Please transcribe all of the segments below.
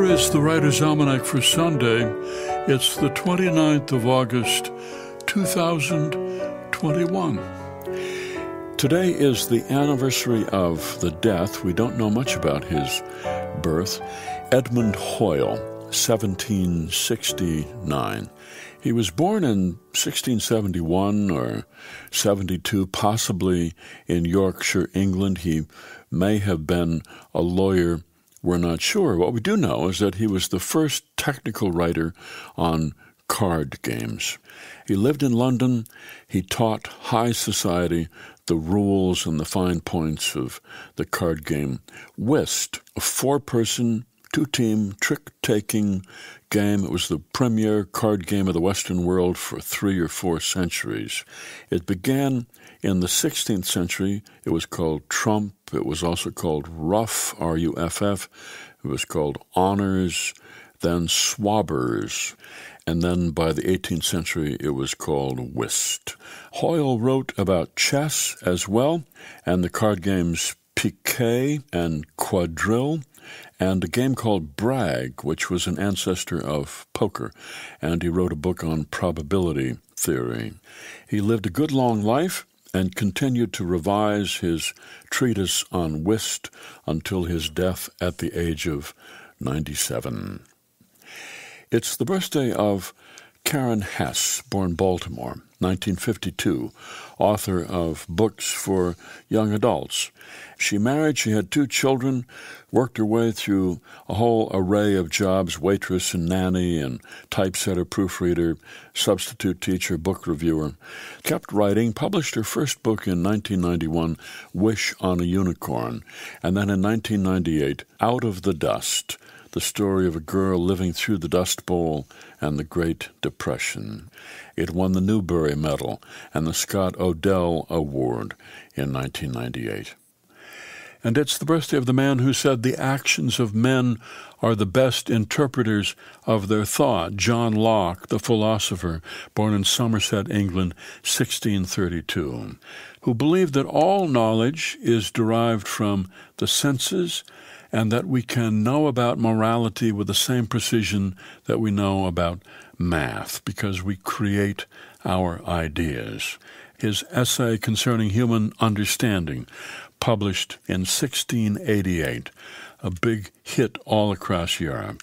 Here is the Writer's Almanac for Sunday. It's the 29th of August, 2021. Today is the anniversary of the death, we don't know much about his birth, Edmund Hoyle, 1769. He was born in 1671 or 72, possibly in Yorkshire, England. He may have been a lawyer we're not sure. What we do know is that he was the first technical writer on card games. He lived in London. He taught high society the rules and the fine points of the card game whist, a four person two team trick taking game. It was the premier card game of the Western world for three or four centuries. It began in the 16th century. It was called trump. It was also called ruff, R U F F. It was called honors, then swabbers. And then by the 18th century, it was called whist. Hoyle wrote about chess as well, and the card games piquet and quadrille and a game called brag, which was an ancestor of poker, and he wrote a book on probability theory. He lived a good long life and continued to revise his treatise on whist until his death at the age of 97. It's the birthday of Karen Hess, born Baltimore. 1952, author of books for young adults. She married, she had two children, worked her way through a whole array of jobs waitress and nanny, and typesetter, proofreader, substitute teacher, book reviewer. Kept writing, published her first book in 1991, Wish on a Unicorn, and then in 1998, Out of the Dust the story of a girl living through the Dust Bowl and the Great Depression. It won the Newbery Medal and the Scott Odell Award in 1998. And it's the birthday of the man who said the actions of men are the best interpreters of their thought, John Locke, the philosopher, born in Somerset, England, 1632, who believed that all knowledge is derived from the senses and that we can know about morality with the same precision that we know about math, because we create our ideas. His essay concerning human understanding, published in 1688, a big hit all across Europe.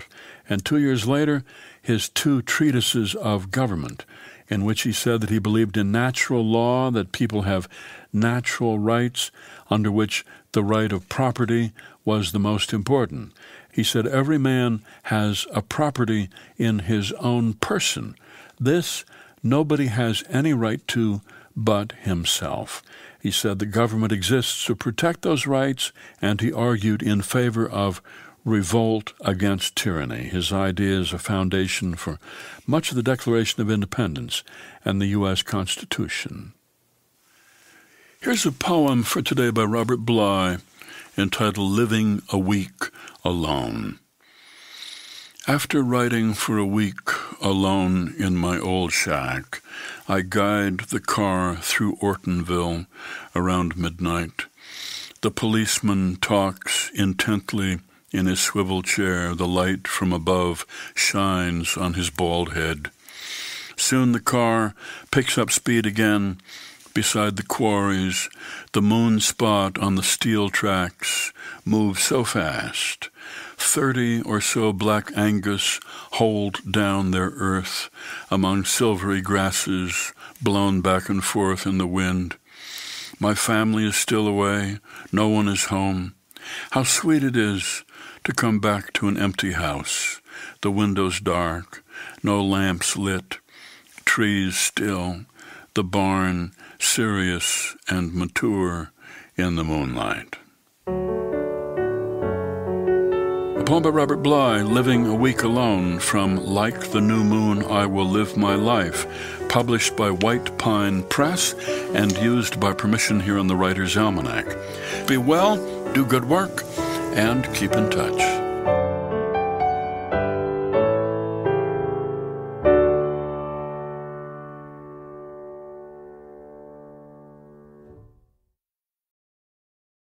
And two years later, his two treatises of government, in which he said that he believed in natural law, that people have natural rights, under which the right of property was the most important. He said, Every man has a property in his own person. This nobody has any right to but himself. He said the government exists to protect those rights, and he argued in favor of revolt against tyranny. His idea is a foundation for much of the Declaration of Independence and the U.S. Constitution. Here's a poem for today by Robert Bly entitled Living a Week Alone. After riding for a week alone in my old shack, I guide the car through Ortonville around midnight. The policeman talks intently in his swivel chair, the light from above shines on his bald head. Soon the car picks up speed again beside the quarries. The moon spot on the steel tracks moves so fast. Thirty or so black Angus hold down their earth among silvery grasses blown back and forth in the wind. My family is still away, no one is home. How sweet it is to come back to an empty house, the windows dark, no lamps lit, trees still, the barn serious and mature in the moonlight. A poem by Robert Bly, Living a Week Alone, from Like the New Moon, I Will Live My Life, published by White Pine Press and used by permission here on the Writer's Almanac. Be well do good work, and keep in touch.